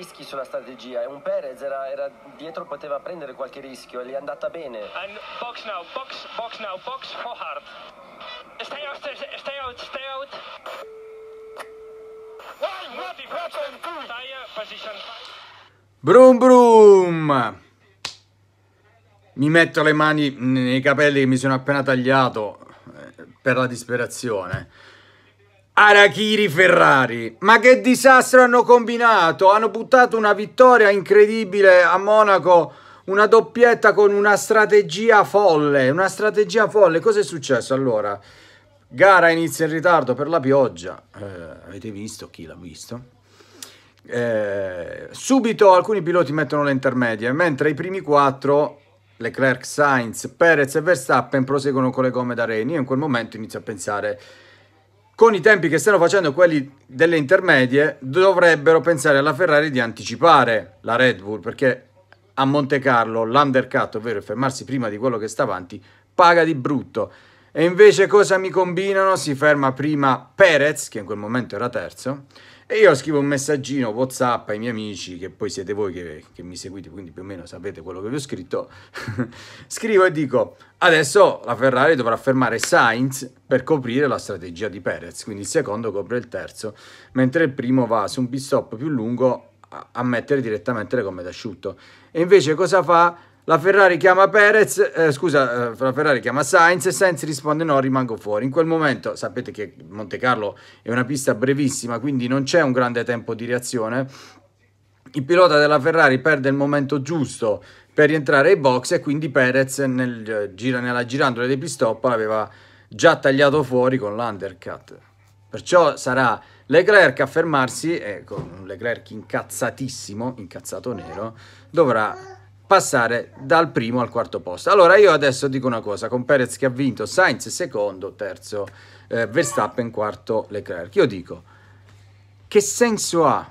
rischi sulla strategia. e Un Perez era, era, dietro, poteva prendere qualche rischio e gli è andata bene. And box now, box, box now, box for hard. Stay out, stay, stay out, stay out. One, what the Tire position. Brum brum! Mi metto le mani nei capelli che mi sono appena tagliato eh, per la disperazione. Arachiri Ferrari. Ma che disastro hanno combinato! Hanno buttato una vittoria incredibile a Monaco, una doppietta con una strategia folle, una strategia folle. Cos'è successo allora? Gara inizia in ritardo per la pioggia. Eh, avete visto chi l'ha visto? Eh, subito alcuni piloti mettono le intermedie, mentre i primi quattro Leclerc, Sainz, Perez e Verstappen proseguono con le gomme da reni. Io in quel momento inizio a pensare con i tempi che stanno facendo quelli delle intermedie, dovrebbero pensare alla Ferrari di anticipare la Red Bull, perché a Monte Carlo l'undercut, ovvero fermarsi prima di quello che sta avanti, paga di brutto. E invece cosa mi combinano? Si ferma prima Perez, che in quel momento era terzo, e io scrivo un messaggino WhatsApp ai miei amici, che poi siete voi che, che mi seguite, quindi più o meno sapete quello che vi ho scritto. scrivo e dico: Adesso la Ferrari dovrà fermare Sainz per coprire la strategia di Perez. Quindi il secondo copre il terzo, mentre il primo va su un pit stop più lungo a mettere direttamente le gomme d'asciutto. E invece cosa fa? La Ferrari chiama Perez, eh, scusa, eh, la Ferrari chiama Sainz e Sainz risponde no, rimango fuori. In quel momento sapete che Monte Carlo è una pista brevissima, quindi non c'è un grande tempo di reazione. Il pilota della Ferrari perde il momento giusto per rientrare ai box e quindi Perez nel, nella girandola dei pistop l'aveva già tagliato fuori con l'undercut. Perciò sarà Leclerc a fermarsi e con un Leclerc incazzatissimo, incazzato nero, dovrà passare dal primo al quarto posto. Allora io adesso dico una cosa, con Perez che ha vinto, Sainz secondo, terzo eh, Verstappen, quarto Leclerc. Io dico, che senso ha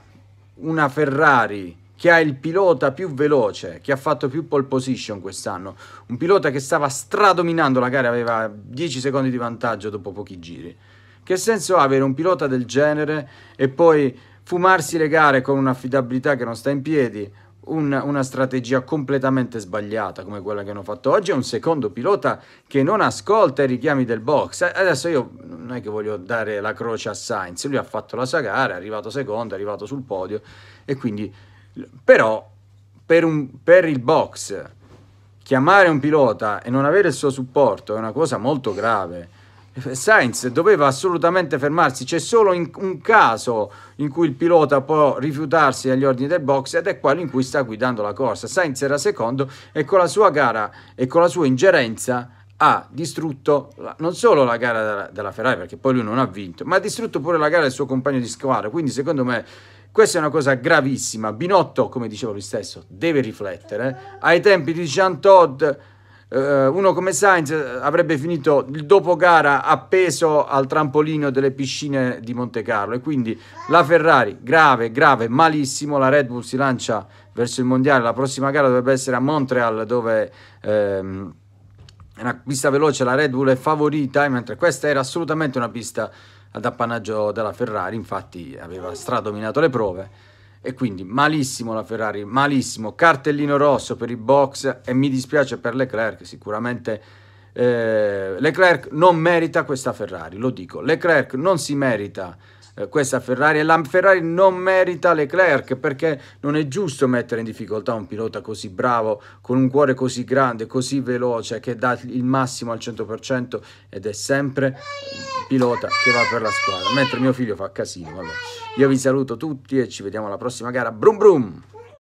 una Ferrari che ha il pilota più veloce, che ha fatto più pole position quest'anno, un pilota che stava stradominando la gara, aveva 10 secondi di vantaggio dopo pochi giri. Che senso ha avere un pilota del genere e poi fumarsi le gare con un'affidabilità che non sta in piedi, un, una strategia completamente sbagliata come quella che hanno fatto oggi. È un secondo pilota che non ascolta i richiami del box. Adesso io non è che voglio dare la croce a Sainz, lui ha fatto la sua gara, è arrivato secondo, è arrivato sul podio e quindi però per, un, per il box chiamare un pilota e non avere il suo supporto è una cosa molto grave Sainz doveva assolutamente fermarsi, c'è solo in, un caso in cui il pilota può rifiutarsi agli ordini del box ed è quello in cui sta guidando la corsa. Sainz era secondo e con la sua gara e con la sua ingerenza ha distrutto la, non solo la gara della, della Ferrari perché poi lui non ha vinto, ma ha distrutto pure la gara del suo compagno di squadra, quindi secondo me questa è una cosa gravissima. Binotto, come dicevo lui stesso, deve riflettere. Ai tempi di Jean Todd eh, uno come Sainz eh, avrebbe finito il dopogara appeso al trampolino delle piscine di Monte Carlo e quindi la Ferrari grave, grave, malissimo, la Red Bull si lancia verso il mondiale, la prossima gara dovrebbe essere a Montreal dove ehm, una pista veloce la Red Bull è favorita eh, mentre questa era assolutamente una pista ad appannaggio della Ferrari, infatti aveva stradominato le prove. E quindi malissimo la Ferrari, malissimo, cartellino rosso per i box e mi dispiace per Leclerc, sicuramente eh, Leclerc non merita questa Ferrari, lo dico, Leclerc non si merita eh, questa Ferrari e la Ferrari non merita Leclerc perché non è giusto mettere in difficoltà un pilota così bravo, con un cuore così grande, così veloce, che dà il massimo al 100% ed è sempre il pilota che va per la squadra, mentre mio figlio fa casino. Vabbè. Io vi saluto tutti e ci vediamo alla prossima gara. Brum brum!